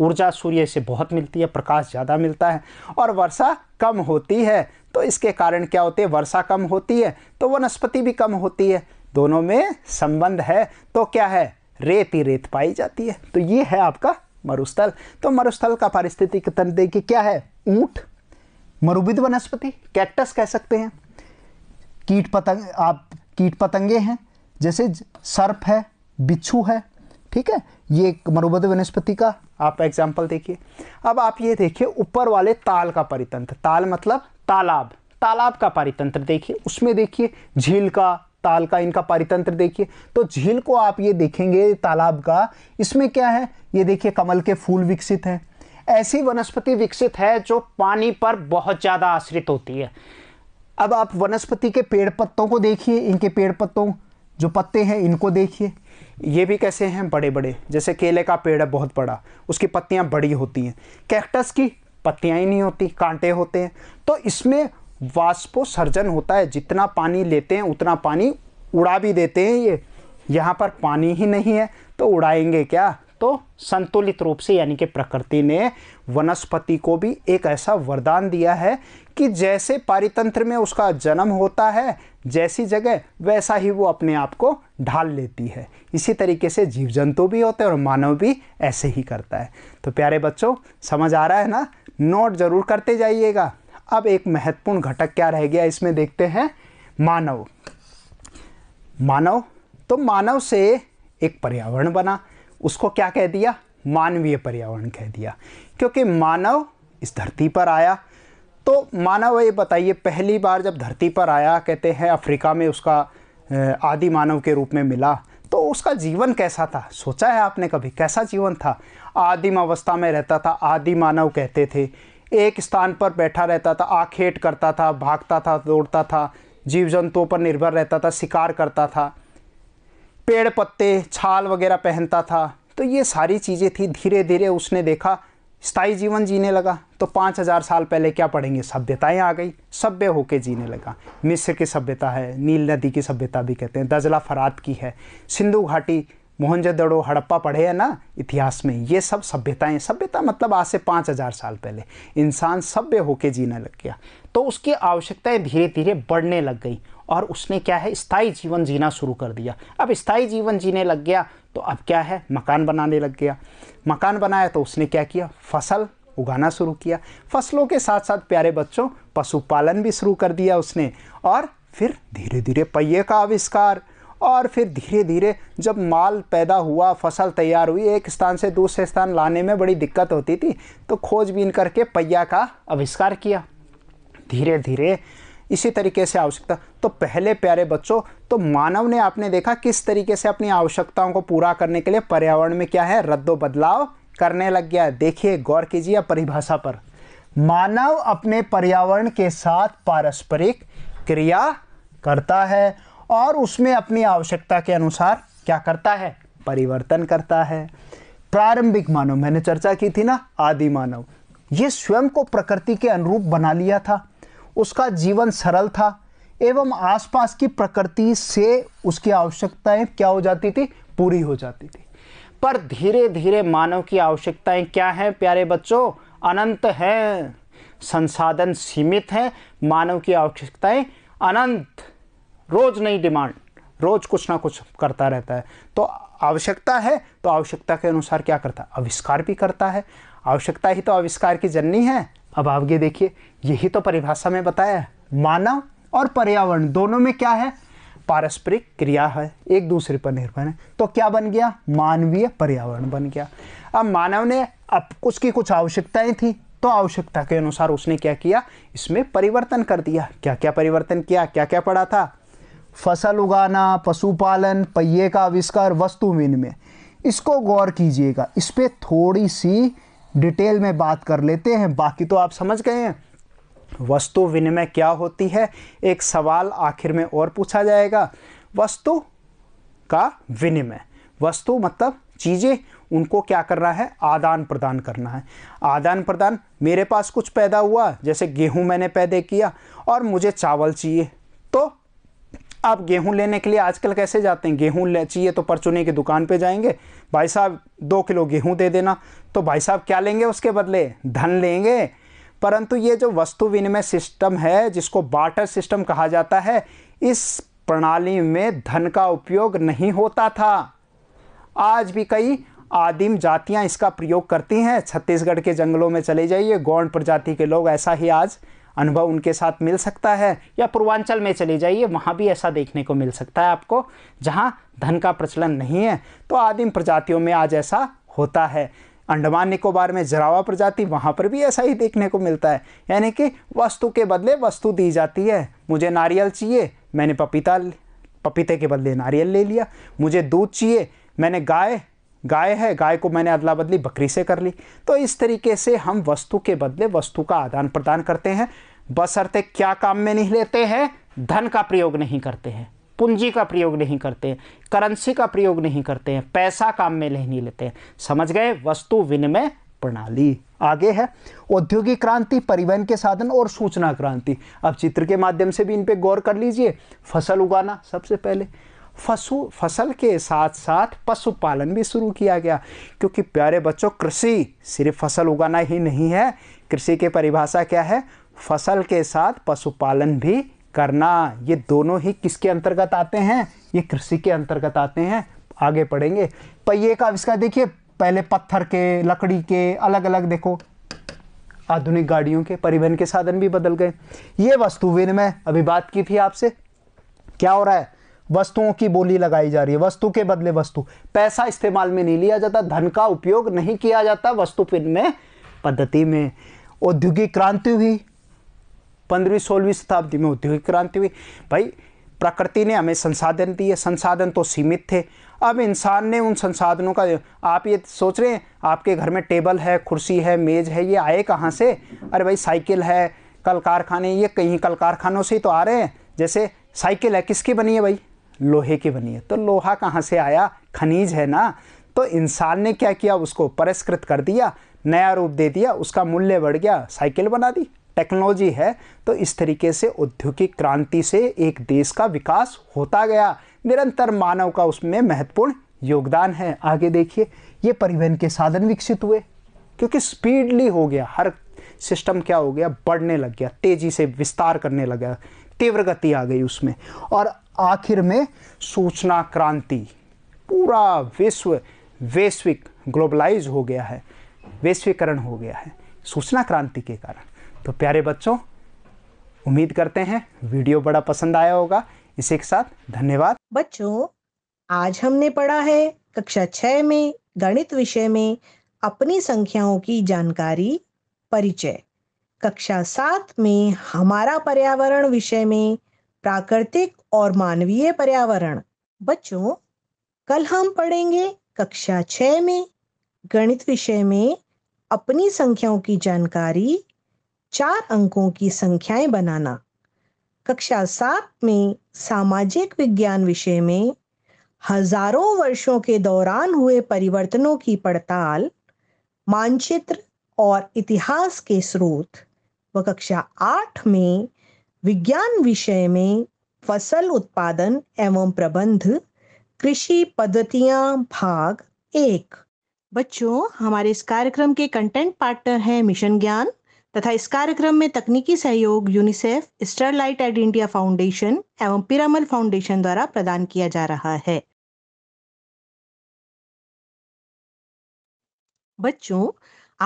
ऊर्जा सूर्य से बहुत मिलती है प्रकाश ज़्यादा मिलता है और वर्षा कम होती है तो इसके कारण क्या होते हैं वर्षा कम होती है तो वनस्पति भी कम होती है दोनों में संबंध है तो क्या है रेत ही रेत पाई जाती है तो ये है आपका मरुस्थल तो मरुस्थल का पारिस्थितिक तंत्र देखिए क्या है ऊंट मरुविद वनस्पति कैक्टस कह सकते हैं कीट पतंग आप कीट पतंगे हैं जैसे सर्प है बिच्छू है ठीक है ये एक वनस्पति का आप एग्जाम्पल देखिए अब आप ये देखिए ऊपर वाले ताल का परितंत्र ताल मतलब तालाब तालाब का पारितंत्र देखिए उसमें देखिए झील का ताल का इनका पारितंत्र देखिए तो झील को आप ये देखेंगे तालाब का इसमें क्या है ये देखिए कमल के फूल विकसित हैं ऐसी वनस्पति विकसित है जो पानी पर बहुत ज़्यादा आश्रित होती है अब आप वनस्पति के पेड़ पत्तों को देखिए इनके पेड़ पत्तों जो पत्ते हैं इनको देखिए ये भी कैसे हैं बड़े बड़े जैसे केले का पेड़ है बहुत बड़ा उसकी पत्तियाँ बड़ी होती हैं कैक्टस की पत्तियाँ ही नहीं होती कांटे होते हैं तो इसमें वाष्पोसर्जन होता है जितना पानी लेते हैं उतना पानी उड़ा भी देते हैं ये यहाँ पर पानी ही नहीं है तो उड़ाएंगे क्या तो संतुलित रूप से यानी कि प्रकृति ने वनस्पति को भी एक ऐसा वरदान दिया है कि जैसे पारितंत्र में उसका जन्म होता है जैसी जगह वैसा ही वो अपने आप को ढाल लेती है इसी तरीके से जीव जंतु भी होते हैं और मानव भी ऐसे ही करता है तो प्यारे बच्चों समझ आ रहा है ना नोट ज़रूर करते जाइएगा अब एक महत्वपूर्ण घटक क्या रह गया इसमें देखते हैं मानव मानव तो मानव से एक पर्यावरण बना उसको क्या कह दिया मानवीय पर्यावरण कह दिया क्योंकि मानव इस धरती पर आया तो मानव ये बताइए पहली बार जब धरती पर आया कहते हैं अफ्रीका में उसका आदि मानव के रूप में मिला तो उसका जीवन कैसा था सोचा है आपने कभी कैसा जीवन था आदिम अवस्था में रहता था आदि मानव कहते थे एक स्थान पर बैठा रहता था आखेट करता था भागता था दौड़ता था जीव जंतुओं पर निर्भर रहता था शिकार करता था पेड़ पत्ते छाल वगैरह पहनता था तो ये सारी चीज़ें थी धीरे धीरे उसने देखा स्थायी जीवन जीने लगा तो पाँच हज़ार साल पहले क्या पढ़ेंगे सभ्यताएं आ गई सभ्य होके जीने लगा मिस्र की सभ्यता है नील नदी की सभ्यता भी कहते हैं दजला फरात की है सिंधु घाटी मोहनजोदड़ो हड़प्पा पढ़े हैं ना इतिहास में ये सब सभ्यताएं सभ्यता मतलब आज से पाँच हज़ार साल पहले इंसान सभ्य होके जीने लग गया तो उसकी आवश्यकताएं धीरे धीरे बढ़ने लग गई और उसने क्या है स्थायी जीवन जीना शुरू कर दिया अब स्थायी जीवन जीने लग गया तो अब क्या है मकान बनाने लग गया मकान बनाया तो उसने क्या किया फसल उगाना शुरू किया फसलों के साथ साथ प्यारे बच्चों पशुपालन भी शुरू कर दिया उसने और फिर धीरे धीरे पहिए का आविष्कार और फिर धीरे धीरे जब माल पैदा हुआ फसल तैयार हुई एक स्थान से दूसरे स्थान लाने में बड़ी दिक्कत होती थी तो खोजबीन करके पहिया का आविष्कार किया धीरे धीरे इसी तरीके से आवश्यकता तो पहले प्यारे बच्चों तो मानव ने आपने देखा किस तरीके से अपनी आवश्यकताओं को पूरा करने के लिए पर्यावरण में क्या है रद्दो बदलाव करने लग गया देखिए गौर कीजिए परिभाषा पर मानव अपने पर्यावरण के साथ पारस्परिक क्रिया करता है और उसमें अपनी आवश्यकता के अनुसार क्या करता है परिवर्तन करता है प्रारंभिक मानव मैंने चर्चा की थी ना आदि मानव ये स्वयं को प्रकृति के अनुरूप बना लिया था उसका जीवन सरल था एवं आसपास की प्रकृति से उसकी आवश्यकताएं क्या हो जाती थी पूरी हो जाती थी पर धीरे धीरे मानव की आवश्यकताएं क्या हैं प्यारे बच्चों अनंत हैं संसाधन सीमित हैं मानव की आवश्यकताएं अनंत रोज़ नहीं डिमांड रोज़ कुछ ना कुछ करता रहता है तो आवश्यकता है तो आवश्यकता के अनुसार क्या करता है आविष्कार भी करता है आवश्यकता ही तो आविष्कार की जननी है अब आप देखिए यही तो परिभाषा में बताया है मानव और पर्यावरण दोनों में क्या है पारस्परिक क्रिया है एक दूसरे पर निर्भर है तो क्या बन गया मानवीय पर्यावरण बन गया अब मानव ने अब उसकी कुछ आवश्यकताएं थी तो आवश्यकता के अनुसार उसने क्या किया इसमें परिवर्तन कर दिया क्या क्या परिवर्तन किया क्या क्या पढ़ा था फसल उगाना पशुपालन पहिए का आविष्कार वस्तु विनिमय इसको गौर कीजिएगा इस पर थोड़ी सी डिटेल में बात कर लेते हैं बाकी तो आप समझ गए हैं वस्तु विनिमय क्या होती है एक सवाल आखिर में और पूछा जाएगा वस्तु का विनिमय वस्तु मतलब चीज़ें उनको क्या करना है आदान प्रदान करना है आदान प्रदान मेरे पास कुछ पैदा हुआ जैसे गेहूं मैंने पैदा किया और मुझे चावल चाहिए तो आप गेहूं लेने के लिए आजकल कैसे जाते हैं गेहूं ले चाहिए तो परचुने की दुकान पे जाएंगे भाई साहब दो किलो गेहूं दे देना तो भाई साहब क्या लेंगे उसके बदले धन लेंगे परंतु ये जो वस्तु विनिमय सिस्टम है जिसको बाटर सिस्टम कहा जाता है इस प्रणाली में धन का उपयोग नहीं होता था आज भी कई आदिम जातियां इसका प्रयोग करती हैं छत्तीसगढ़ के जंगलों में चले जाइए गौंड प्रजाति के लोग ऐसा ही आज अनुभव उनके साथ मिल सकता है या पूर्वांचल में चले जाइए वहाँ भी ऐसा देखने को मिल सकता है आपको जहाँ धन का प्रचलन नहीं है तो आदिम प्रजातियों में आज ऐसा होता है अंडमान निकोबार में जरावा प्रजाति वहाँ पर भी ऐसा ही देखने को मिलता है यानी कि वस्तु के बदले वस्तु दी जाती है मुझे नारियल चाहिए मैंने पपीता पपीते के बदले नारियल ले लिया मुझे दूध चाहिए मैंने गाय गाय है गाय को मैंने अदला बदली बकरी से कर ली तो इस तरीके से हम वस्तु के बदले वस्तु का आदान प्रदान करते हैं बसरते क्या काम में नहीं लेते हैं धन का प्रयोग नहीं करते हैं पूंजी का प्रयोग नहीं करते हैं करेंसी का प्रयोग नहीं करते हैं पैसा काम में नहीं लेते हैं समझ गए वस्तु विनिमय प्रणाली आगे है औद्योगिक क्रांति परिवहन के साधन और सूचना क्रांति अब चित्र के माध्यम से भी इन पर गौर कर लीजिए फसल उगाना सबसे पहले फसु फसल के साथ साथ पशुपालन भी शुरू किया गया क्योंकि प्यारे बच्चों कृषि सिर्फ फसल उगाना ही नहीं है कृषि की परिभाषा क्या है फसल के साथ पशुपालन भी करना ये दोनों ही किसके अंतर्गत आते हैं ये कृषि के अंतर्गत आते हैं आगे पढ़ेंगे पहिए का आविष्कार देखिए पहले पत्थर के लकड़ी के अलग अलग देखो आधुनिक गाड़ियों के परिवहन के साधन भी बदल गए ये वस्तु विनिमय अभी बात की थी आपसे क्या हो रहा है वस्तुओं की बोली लगाई जा रही है वस्तु के बदले वस्तु पैसा इस्तेमाल में नहीं लिया जाता धन का उपयोग नहीं किया जाता वस्तु में पद्धति में औद्योगिक क्रांति हुई पंद्रहवीं सोलहवीं शताब्दी में औद्योगिक क्रांति हुई भाई प्रकृति ने हमें संसाधन दिए संसाधन तो सीमित थे अब इंसान ने उन संसाधनों का आप ये सोच रहे हैं आपके घर में टेबल है कुर्सी है मेज़ है ये आए कहाँ से अरे भाई साइकिल है कल कारखाने ये कहीं कल कारखानों से ही तो आ रहे हैं जैसे साइकिल है किसकी बनी है भाई लोहे की बनी है तो लोहा कहाँ से आया खनिज है ना तो इंसान ने क्या किया उसको परिष्कृत कर दिया नया रूप दे दिया उसका मूल्य बढ़ गया साइकिल बना दी टेक्नोलॉजी है तो इस तरीके से औद्योगिक क्रांति से एक देश का विकास होता गया निरंतर मानव का उसमें महत्वपूर्ण योगदान है आगे देखिए ये परिवहन के साधन विकसित हुए क्योंकि स्पीडली हो गया हर सिस्टम क्या हो गया बढ़ने लग गया तेज़ी से विस्तार करने लगा तीव्र गति आ गई उसमें और आखिर में सूचना क्रांति पूरा विश्व वैश्विक ग्लोबलाइज हो गया है वैश्वीकरण हो गया है सूचना क्रांति के कारण तो प्यारे बच्चों उम्मीद करते हैं वीडियो बड़ा पसंद आया होगा इसी के साथ धन्यवाद बच्चों आज हमने पढ़ा है कक्षा छह में गणित विषय में अपनी संख्याओं की जानकारी परिचय कक्षा सात में हमारा पर्यावरण विषय में प्राकृतिक और मानवीय पर्यावरण बच्चों कल हम पढ़ेंगे कक्षा छः में गणित विषय में अपनी संख्याओं की जानकारी चार अंकों की संख्याएं बनाना कक्षा सात में सामाजिक विज्ञान विषय में हजारों वर्षों के दौरान हुए परिवर्तनों की पड़ताल मानचित्र और इतिहास के स्रोत व कक्षा आठ में विज्ञान विषय में फसल उत्पादन एवं प्रबंध कृषि पद्धतियां भाग एक बच्चों हमारे इस कार्यक्रम के कंटेंट पार्टनर हैं मिशन ज्ञान तथा इस कार्यक्रम में तकनीकी सहयोग UNICEF Sterlite Ed India Foundation एवं पिरामल फाउंडेशन द्वारा प्रदान किया जा रहा है बच्चों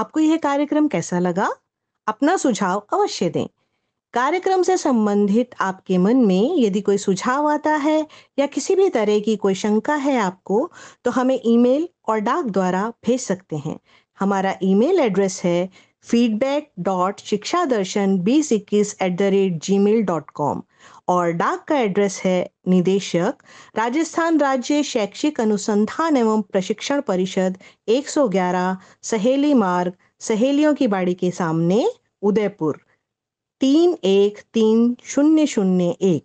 आपको यह कार्यक्रम कैसा लगा अपना सुझाव अवश्य दें कार्यक्रम से संबंधित आपके मन में यदि कोई सुझाव आता है या किसी भी तरह की कोई शंका है आपको तो हमें ईमेल और डाक द्वारा भेज सकते हैं हमारा ईमेल एड्रेस है फीडबैक डॉट शिक्षा दर्शन बीस इक्कीस at the rate Gmail dot com और डाक का एड्रेस है निदेशक राजस्थान राज्य शैक्षिक अनुसंधान एवं प्रशिक्षण परिषद 111 सहेली मार्ग सहेलियों की बाड़ी के सामने उदयपुर तीन एक तीन शून्य शून्य एक